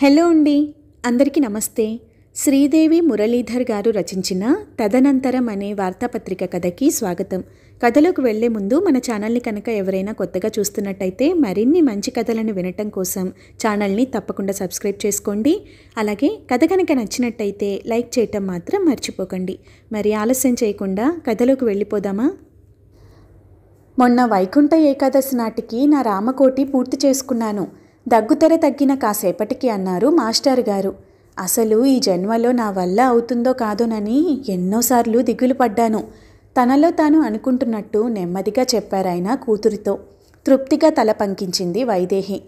hello అండి అందరికీ నమస్తే శ్రీదేవి మురళీధర్ గారు రచించిన తదనంతరం అనే వార్తాపత్రిక కథకి స్వాగతం కథలోకి వెళ్లే ముందు మన ఛానల్ని కనుక ఎవరైనా కొత్తగా చూస్తున్నట్టయితే మరిన్ని మంచి కథలను వినటం కోసం ఛానల్ని తప్పకుండా సబ్స్క్రైబ్ చేసుకోండి అలాగే కథ కనుక నచ్చినట్టయితే లైక్ చేయటం మాత్రం మర్చిపోకండి మరి ఆలస్యం చేయకుండా కథలోకి వెళ్ళిపోదామా మొన్న వైకుంఠ ఏకాదశి నాటికి నా రామకోటి పూర్తి చేసుకున్నాను దగ్గుతెర తగ్గిన కాసేపటికి అన్నారు మాస్టర్ గారు అసలు ఈ జన్మలో నా వల్ల అవుతుందో కాదోనని ఎన్నోసార్లు దిగులు పడ్డాను తనలో తాను అనుకుంటున్నట్టు నెమ్మదిగా చెప్పారాయన కూతురితో తృప్తిగా తల పంకించింది వైదేహి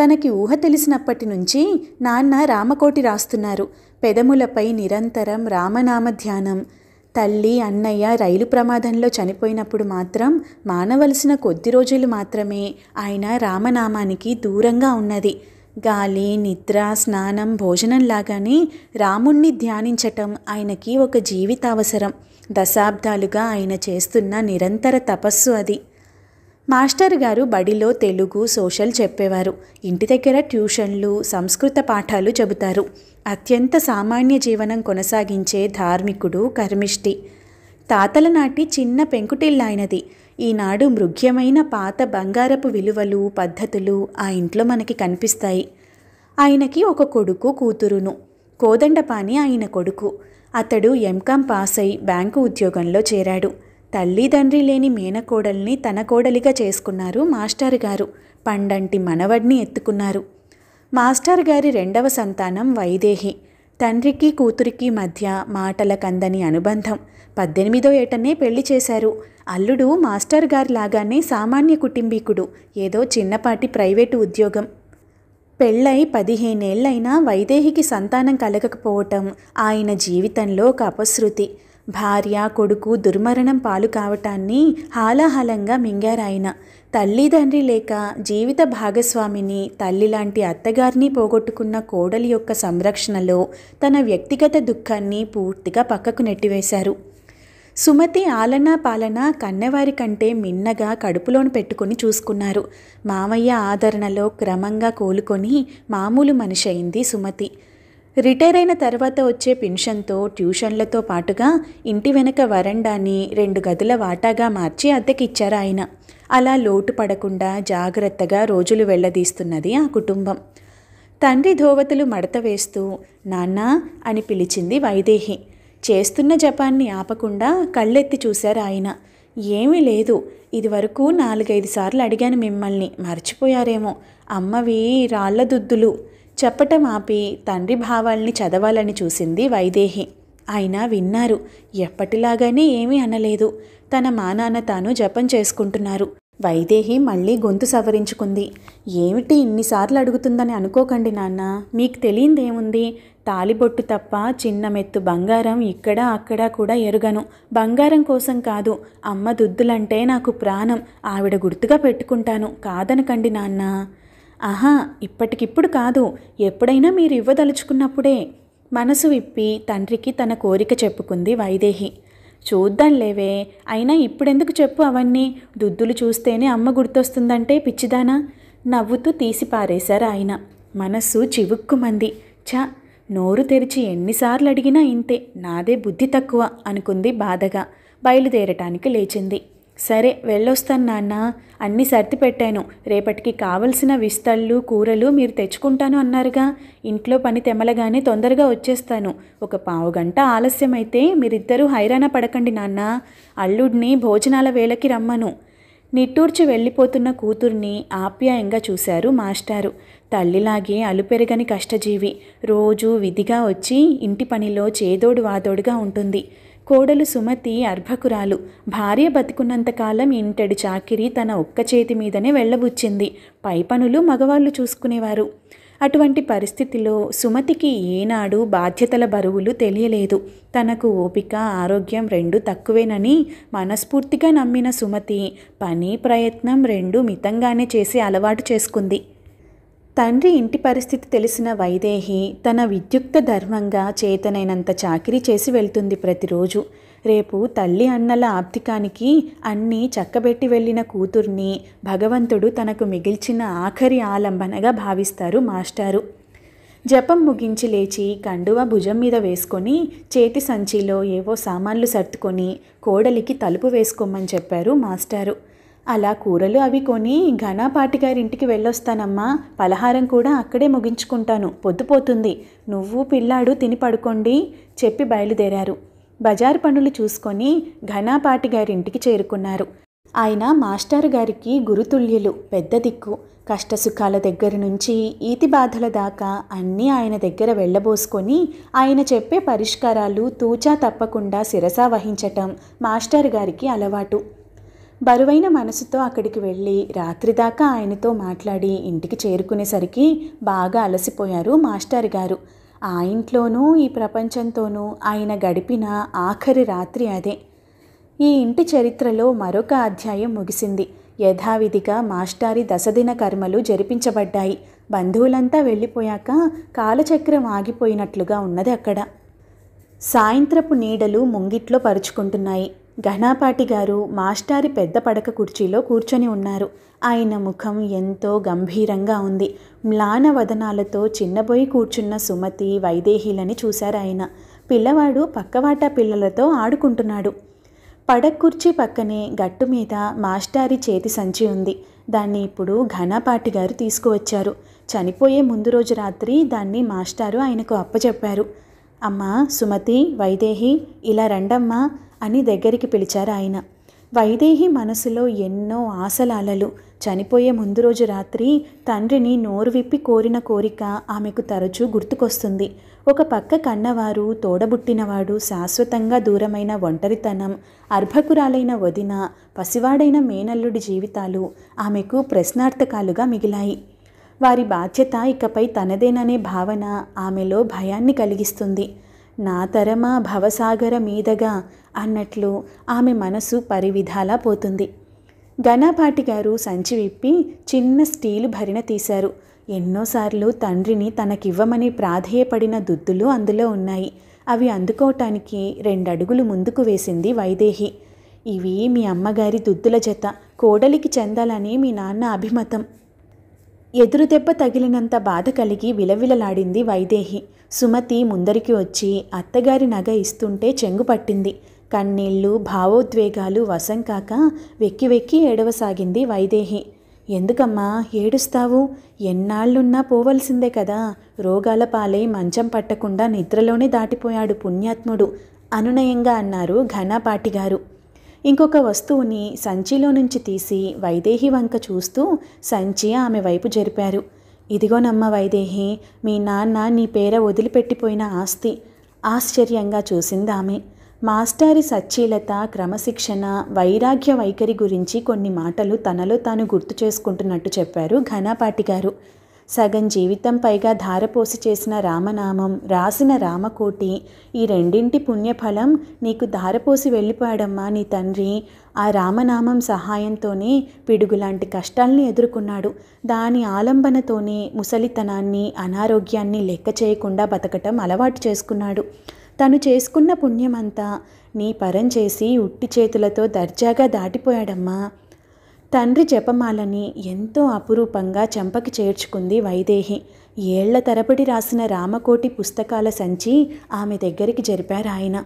తనకి ఊహ తెలిసినప్పటి నుంచి నాన్న రామకోటి రాస్తున్నారు పెదములపై నిరంతరం రామనామ ధ్యానం తల్లి అన్నయ్య రైలు ప్రమాదంలో చనిపోయినప్పుడు మాత్రం మానవలసిన కొద్ది రోజులు మాత్రమే ఆయన రామనామానికి దూరంగా ఉన్నది గాలి నిద్ర స్నానం భోజనం లాగానే రాముణ్ణి ధ్యానించటం ఆయనకి ఒక జీవితావసరం దశాబ్దాలుగా ఆయన చేస్తున్న నిరంతర తపస్సు అది మాస్టర్ గారు బడిలో తెలుగు సోషల్ చెప్పేవారు ఇంటి దగ్గర ట్యూషన్లు సంస్కృత పాఠాలు చెబుతారు అత్యంత సామాన్య జీవనం కొనసాగించే ధార్మికుడు కర్మిష్టి తాతల నాటి చిన్న పెంకుటిల్లాయనది ఈనాడు మృగ్యమైన పాత బంగారపు విలువలు పద్ధతులు ఆ ఇంట్లో మనకి కనిపిస్తాయి ఆయనకి ఒక కొడుకు కూతురును కోదండపాని ఆయన కొడుకు అతడు ఎంకాం పాస్ అయి బ్యాంకు ఉద్యోగంలో చేరాడు తల్లిదండ్రి లేని మేనకోడల్ని తన కోడలిగా చేసుకున్నారు మాస్టర్ గారు పండంటి మనవడిని ఎత్తుకున్నారు మాస్టర్ గారి రెండవ సంతానం వైదేహి తండ్రికి కూతురికి మధ్య మాటల కందని అనుబంధం పద్దెనిమిదో ఏటనే పెళ్లి చేశారు అల్లుడు మాస్టర్ గారు లాగానే సామాన్య కుటుంబీకుడు ఏదో చిన్నపాటి ప్రైవేటు ఉద్యోగం పెళ్ళై పదిహేనేళ్లైనా వైదేహికి సంతానం కలగకపోవటం ఆయన జీవితంలో ఒక అపశృతి భార్య కొడుకు దుర్మరణం పాలు కావటాన్ని హాలాహలంగా మింగారాయన తల్లిదండ్రి లేక జీవిత భాగస్వామిని తల్లి లాంటి అత్తగారిని పోగొట్టుకున్న కోడలి యొక్క సంరక్షణలో తన వ్యక్తిగత దుఃఖాన్ని పూర్తిగా పక్కకు నెట్టివేశారు సుమతి ఆలనా పాలన కన్నవారి కంటే మిన్నగా కడుపులోను పెట్టుకుని చూసుకున్నారు మామయ్య ఆదరణలో క్రమంగా కోలుకొని మామూలు మనిషి అయింది సుమతి రిటైర్ అయిన తర్వాత వచ్చే పెన్షన్తో ట్యూషన్లతో పాటుగా ఇంటి వెనక వరండాని రెండు గదుల వాటాగా మార్చి అద్దెకిచ్చారు ఆయన అలా లోటు పడకుండా జాగ్రత్తగా రోజులు వెళ్ళదీస్తున్నది ఆ కుటుంబం తండ్రి ధోవతులు మడత వేస్తూ నాన్నా అని పిలిచింది వైదేహి చేస్తున్న జపాన్ని ఆపకుండా కళ్ళెత్తి చూశారు ఆయన ఏమీ లేదు ఇదివరకు నాలుగైదు సార్లు అడిగాను మిమ్మల్ని మర్చిపోయారేమో అమ్మవి రాళ్ళ దుద్దులు చెప్పటం ఆపి తండ్రి భావాల్ని చదవాలని చూసింది వైదేహి అయినా విన్నారు ఎప్పటిలాగానే ఏమీ అనలేదు తన మానాన్న తాను జపం చేసుకుంటున్నారు వైదేహి మళ్ళీ గొంతు సవరించుకుంది ఏమిటి ఇన్నిసార్లు అడుగుతుందని అనుకోకండి నాన్న మీకు తెలియందేముంది తాలిబొట్టు తప్ప చిన్న మెత్తు బంగారం ఇక్కడ అక్కడ కూడా ఎరుగను బంగారం కోసం కాదు అమ్మ దుద్దులంటే నాకు ప్రాణం ఆవిడ గుర్తుగా పెట్టుకుంటాను కాదనకండి నాన్న ఆహా ఇప్పటికిప్పుడు కాదు ఎప్పుడైనా మీరు ఇవ్వదలుచుకున్నప్పుడే మనసు విప్పి తండ్రికి తన కోరిక చెప్పుకుంది వైదేహి చూద్దాంలేవే అయినా ఇప్పుడెందుకు చెప్పు అవన్నీ దుద్దులు చూస్తేనే అమ్మ గుర్తొస్తుందంటే పిచ్చిదానా నవ్వుతూ తీసి పారేశారు ఆయన మనస్సు చివుక్కుమంది ఛ నోరు తెరిచి ఎన్నిసార్లు అడిగినా ఇంతే నాదే బుద్ధి తక్కువ అనుకుంది బాధగా బయలుదేరటానికి లేచింది సరే వెళ్ళొస్తాను నాన్న అన్నీ సర్ది పెట్టాను రేపటికి కావలసిన విస్తళ్ళు కూరలు మీరు తెచ్చుకుంటాను అన్నారుగా ఇంట్లో పని తెమలగానే తొందరగా వచ్చేస్తాను ఒక పావు గంట ఆలస్యమైతే మీరిద్దరూ హైరాణ పడకండి నాన్న అల్లుడిని భోజనాల వేళకి రమ్మను నిట్టూర్చి వెళ్ళిపోతున్న కూతుర్ని ఆప్యాయంగా చూశారు మాస్టారు తల్లిలాగే అలుపెరగని కష్టజీవి రోజూ విధిగా వచ్చి ఇంటి పనిలో చేదోడు వాదోడుగా ఉంటుంది కోడలు సుమతి అర్భకురాలు భార్య బతికున్నంతకాలం ఇంటడి చాకిరి తన ఒక్క చేతి మీదనే వెళ్ళబుచ్చింది పై పనులు మగవాళ్ళు చూసుకునేవారు అటువంటి పరిస్థితిలో సుమతికి ఏనాడు బాధ్యతల బరువులు తెలియలేదు తనకు ఓపిక ఆరోగ్యం రెండు తక్కువేనని మనస్ఫూర్తిగా నమ్మిన సుమతి పని ప్రయత్నం రెండు మితంగానే చేసి అలవాటు చేసుకుంది తండ్రి ఇంటి పరిస్థితి తెలిసిన వైదేహి తన విద్యుక్త ధర్మంగా చేతనైనంత చాకిరీ చేసి వెళ్తుంది ప్రతిరోజు రేపు తల్లి అన్నల ఆప్తికానికి అన్నీ చక్కబెట్టి వెళ్ళిన కూతుర్ని భగవంతుడు తనకు మిగిల్చిన ఆఖరి ఆలంబనగా భావిస్తారు మాస్టారు జపం ముగించి లేచి కండువ భుజం మీద వేసుకొని చేతి సంచిలో ఏవో సామాన్లు సర్దుకొని కోడలికి తలుపు వేసుకోమని చెప్పారు మాస్టారు అలా కూరలు అవి కొని ఘనాపాటి గారింటికి వెళ్ళొస్తానమ్మా పలహారం కూడా అక్కడే ముగించుకుంటాను పొద్దుపోతుంది నువ్వు పిల్లాడు తిని పడుకోండి చెప్పి బయలుదేరారు బజారు పనులు చూసుకొని ఘనాపాటి గారింటికి చేరుకున్నారు ఆయన మాస్టారు గారికి గురుతుల్యులు పెద్ద దిక్కు కష్టసుఖాల దగ్గర నుంచి ఈతి బాధల దాకా అన్నీ ఆయన దగ్గర వెళ్ళబోసుకొని ఆయన చెప్పే పరిష్కారాలు తూచా తప్పకుండా శిరసా వహించటం మాస్టర్ గారికి అలవాటు బరువైన మనసుతో అక్కడికి వెళ్ళి రాత్రి దాకా ఆయనతో మాట్లాడి ఇంటికి చేరుకునేసరికి బాగా అలసిపోయారు మాస్టర్ గారు ఆ ఇంట్లోనూ ఈ ప్రపంచంతోనూ ఆయన గడిపిన ఆఖరి రాత్రి అదే ఈ ఇంటి చరిత్రలో మరొక అధ్యాయం ముగిసింది యథావిధిగా మాస్టారి దశదిన కర్మలు జరిపించబడ్డాయి బంధువులంతా వెళ్ళిపోయాక కాలచక్రం ఆగిపోయినట్లుగా ఉన్నది అక్కడ సాయంత్రపు నీడలు ముంగిట్లో పరుచుకుంటున్నాయి ఘనాపాటి గారు మాస్టారి పెద్ద పడక కుర్చీలో కూర్చొని ఉన్నారు ఆయన ముఖం ఎంతో గంభీరంగా ఉంది మ్లాన వదనాలతో చిన్నబోయి కూర్చున్న సుమతి వైదేహీలని ఆయన పిల్లవాడు పక్కవాటా పిల్లలతో ఆడుకుంటున్నాడు పడక్ కుర్చీ పక్కనే గట్టు మీద మాస్టారి చేతి సంచి ఉంది దాన్ని ఇప్పుడు ఘనాపాటి గారు తీసుకువచ్చారు చనిపోయే ముందు రోజు రాత్రి దాన్ని మాస్టారు ఆయనకు అప్పచెప్పారు అమ్మా సుమతి వైదేహి ఇలా రండమ్మా అని దగ్గరికి పిలిచారు ఆయన వైదేహి మనసులో ఎన్నో ఆశలాలలు చనిపోయే ముందు రోజు రాత్రి తండ్రిని నోరు విప్పి కోరిన కోరిక ఆమెకు తరచూ గుర్తుకొస్తుంది ఒక పక్క కన్నవారు తోడబుట్టినవాడు శాశ్వతంగా దూరమైన ఒంటరితనం అర్భకురాలైన వదిన పసివాడైన మేనల్లుడి జీవితాలు ఆమెకు ప్రశ్నార్థకాలుగా మిగిలాయి వారి బాధ్యత ఇకపై తనదేననే భావన ఆమెలో భయాన్ని కలిగిస్తుంది నా తరమా భవసాగర మీదగా అన్నట్లు ఆమె మనసు పరివిధాలా పోతుంది గణపాటి గారు సంచి విప్పి చిన్న స్టీలు భరిణ తీశారు ఎన్నోసార్లు తండ్రిని తనకివ్వమని ప్రాధేయపడిన దుద్దులు అందులో ఉన్నాయి అవి అందుకోవటానికి రెండడుగులు ముందుకు వేసింది వైదేహి ఇవి మీ అమ్మగారి దుద్దుల జత కోడలికి చెందాలని మీ నాన్న అభిమతం ఎదురు దెబ్బ తగిలినంత బాధ కలిగి విలవిలలాడింది వైదేహి సుమతి ముందరికి వచ్చి అత్తగారి నగ ఇస్తుంటే చెంగు పట్టింది కన్నీళ్లు భావోద్వేగాలు వశం కాక వెక్కి వెక్కి ఏడవసాగింది వైదేహి ఎందుకమ్మా ఏడుస్తావు ఎన్నాళ్ళున్నా పోవలసిందే కదా రోగాల పాలై మంచం పట్టకుండా నిద్రలోనే దాటిపోయాడు పుణ్యాత్ముడు అనునయంగా అన్నారు ఘనాపాటి గారు ఇంకొక వస్తువుని సంచిలో నుంచి తీసి వైదేహి వంక చూస్తూ సంచి ఆమె వైపు జరిపారు ఇదిగోనమ్మ వైదేహి మీ నాన్న నీ పేర వదిలిపెట్టిపోయిన ఆస్తి ఆశ్చర్యంగా చూసిందామె మాస్టారి సచ్చీలత క్రమశిక్షణ వైరాగ్య వైఖరి గురించి కొన్ని మాటలు తనలో తాను గుర్తు చేసుకుంటున్నట్టు చెప్పారు ఘనాపాటి గారు సగం జీవితం పైగా ధారపోసి చేసిన రామనామం రాసిన రామకోటి ఈ రెండింటి పుణ్యఫలం నీకు ధారపోసి వెళ్ళిపోయాడమ్మా నీ తండ్రి ఆ రామనామం సహాయంతోనే పిడుగులాంటి కష్టాల్ని ఎదుర్కొన్నాడు దాని ఆలంబనతోనే ముసలితనాన్ని అనారోగ్యాన్ని లెక్క చేయకుండా బతకటం అలవాటు చేసుకున్నాడు తను చేసుకున్న పుణ్యమంతా నీ పరం చేసి ఉట్టి చేతులతో దర్జాగా దాటిపోయాడమ్మా తండ్రి జపమాలని ఎంతో అపురూపంగా చెంపకి చేర్చుకుంది వైదేహి ఏళ్ల తరబడి రాసిన రామకోటి పుస్తకాల సంచి ఆమె దగ్గరికి జరిపారు ఆయన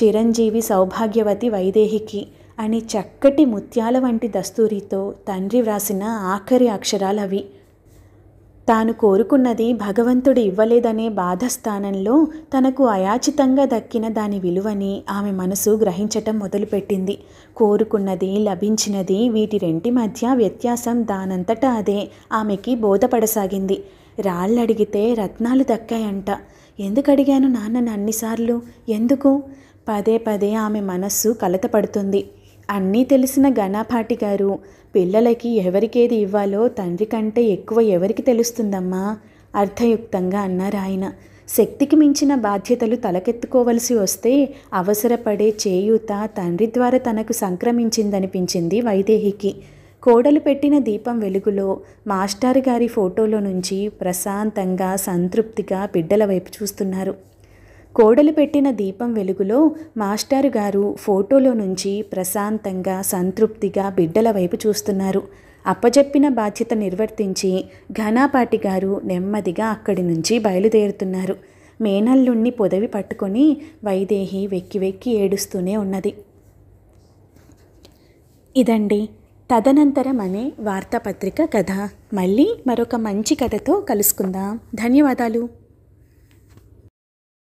చిరంజీవి సౌభాగ్యవతి వైదేహికి అని చక్కటి ముత్యాల వంటి దస్తూరితో తండ్రి వ్రాసిన ఆఖరి అక్షరాలవి తాను కోరుకున్నది భగవంతుడు ఇవ్వలేదనే బాధస్థానంలో తనకు అయాచితంగా దక్కిన దాని విలువని ఆమె మనసు గ్రహించటం మొదలుపెట్టింది కోరుకున్నది లభించినది వీటి రెంటి మధ్య వ్యత్యాసం దానంతటా అదే ఆమెకి బోధపడసాగింది రాళ్ళడిగితే రత్నాలు దక్కాయంట అడిగాను నాన్నను అన్నిసార్లు ఎందుకు పదే పదే ఆమె మనస్సు కలతపడుతుంది అన్నీ తెలిసిన ఘనాపాటి గారు పిల్లలకి ఎవరికేది ఇవ్వాలో తండ్రి కంటే ఎక్కువ ఎవరికి తెలుస్తుందమ్మా అర్థయుక్తంగా అన్నారు ఆయన శక్తికి మించిన బాధ్యతలు తలకెత్తుకోవలసి వస్తే అవసరపడే చేయూత తండ్రి ద్వారా తనకు సంక్రమించిందనిపించింది వైదేహికి కోడలు పెట్టిన దీపం వెలుగులో మాస్టర్ గారి ఫోటోలో నుంచి ప్రశాంతంగా సంతృప్తిగా బిడ్డల వైపు చూస్తున్నారు కోడలు పెట్టిన దీపం వెలుగులో మాస్టారు గారు ఫోటోలో నుంచి ప్రశాంతంగా సంతృప్తిగా బిడ్డల వైపు చూస్తున్నారు అప్పచెప్పిన బాధ్యత నిర్వర్తించి ఘనాపాటి గారు నెమ్మదిగా అక్కడి నుంచి బయలుదేరుతున్నారు మేనల్లుణ్ణి పొదవి పట్టుకొని వైదేహి వెక్కి వెక్కి ఏడుస్తూనే ఉన్నది ఇదండి తదనంతరం అనే వార్తాపత్రిక కథ మళ్ళీ మరొక మంచి కథతో కలుసుకుందాం ధన్యవాదాలు